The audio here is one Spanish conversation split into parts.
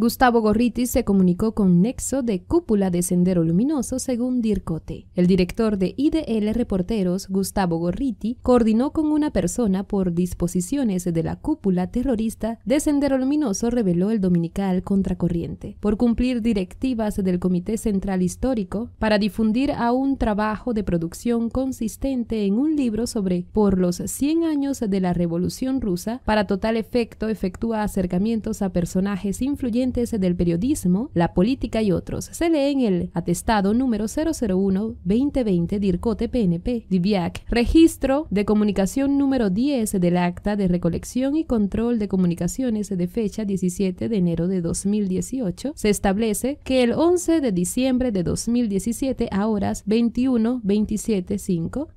Gustavo Gorriti se comunicó con Nexo de Cúpula de Sendero Luminoso, según Dircote. El director de IDL Reporteros, Gustavo Gorriti, coordinó con una persona por disposiciones de la cúpula terrorista de Sendero Luminoso, reveló el dominical Contracorriente, por cumplir directivas del Comité Central Histórico para difundir a un trabajo de producción consistente en un libro sobre por los 100 años de la Revolución Rusa, para total efecto efectúa acercamientos a personajes influyentes del periodismo, la política y otros, se lee en el atestado número 001-2020 DIRCOTE PNP, DIVIAC, registro de comunicación número 10 del Acta de Recolección y Control de Comunicaciones de fecha 17 de enero de 2018, se establece que el 11 de diciembre de 2017 a horas 5,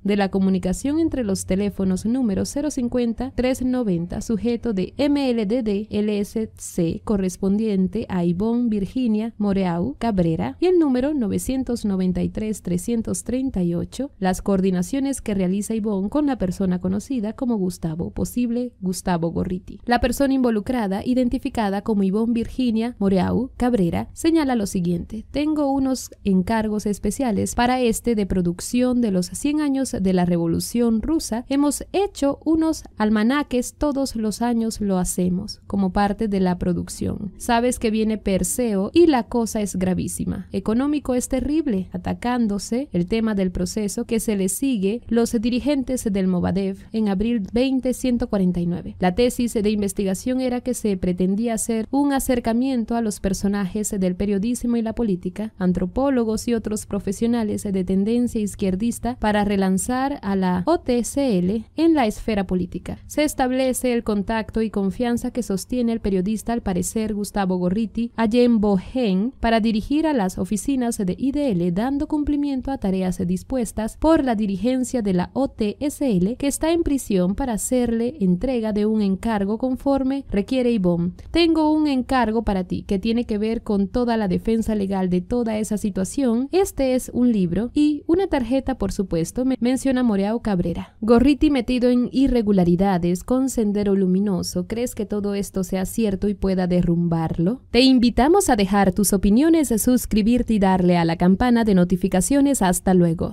de la comunicación entre los teléfonos número 050-390 sujeto de MLDD-LSC correspondiente a Ivonne Virginia Moreau Cabrera y el número 993-338, las coordinaciones que realiza Ivonne con la persona conocida como Gustavo, posible Gustavo Gorriti. La persona involucrada, identificada como Ivonne Virginia Moreau Cabrera, señala lo siguiente: Tengo unos encargos especiales para este de producción de los 100 años de la Revolución Rusa. Hemos hecho unos almanaques, todos los años lo hacemos, como parte de la producción. ¿Sabe vez que viene Perseo y la cosa es gravísima. Económico es terrible, atacándose el tema del proceso que se le sigue los dirigentes del Movadef en abril 20-149. La tesis de investigación era que se pretendía hacer un acercamiento a los personajes del periodismo y la política, antropólogos y otros profesionales de tendencia izquierdista para relanzar a la OTCL en la esfera política. Se establece el contacto y confianza que sostiene el periodista al parecer Gustavo Gorriti a en Bohen para dirigir a las oficinas de IDL dando cumplimiento a tareas dispuestas por la dirigencia de la OTSL que está en prisión para hacerle entrega de un encargo conforme requiere Ivonne. Tengo un encargo para ti que tiene que ver con toda la defensa legal de toda esa situación. Este es un libro y una tarjeta, por supuesto, me menciona Moreau Cabrera. Gorriti metido en irregularidades con sendero luminoso. ¿Crees que todo esto sea cierto y pueda derrumbarlo? te invitamos a dejar tus opiniones, suscribirte y darle a la campana de notificaciones. Hasta luego.